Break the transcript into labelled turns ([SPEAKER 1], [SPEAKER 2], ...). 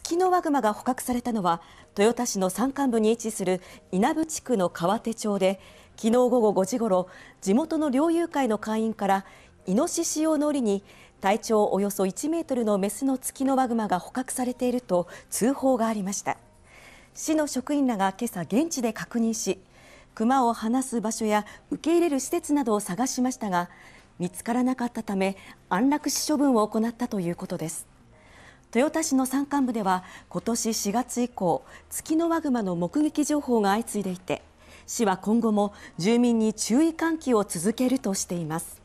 [SPEAKER 1] 月のワグマが捕獲されたのは豊田市の山間部に位置する稲部地区の川手町で昨日午後5時ごろ地元の猟友会の会員からイノシシ用の檻に体長およそ1メートルのメスのツキノワグマが捕獲されていると通報がありました市の職員らが今朝現地で確認し熊を放す場所や受け入れる施設などを探しましたが見つからなかったため安楽死処分を行ったということです豊田市の山間部では今年4月以降ツキノワグマの目撃情報が相次いでいて市は今後も住民に注意喚起を続けるとしています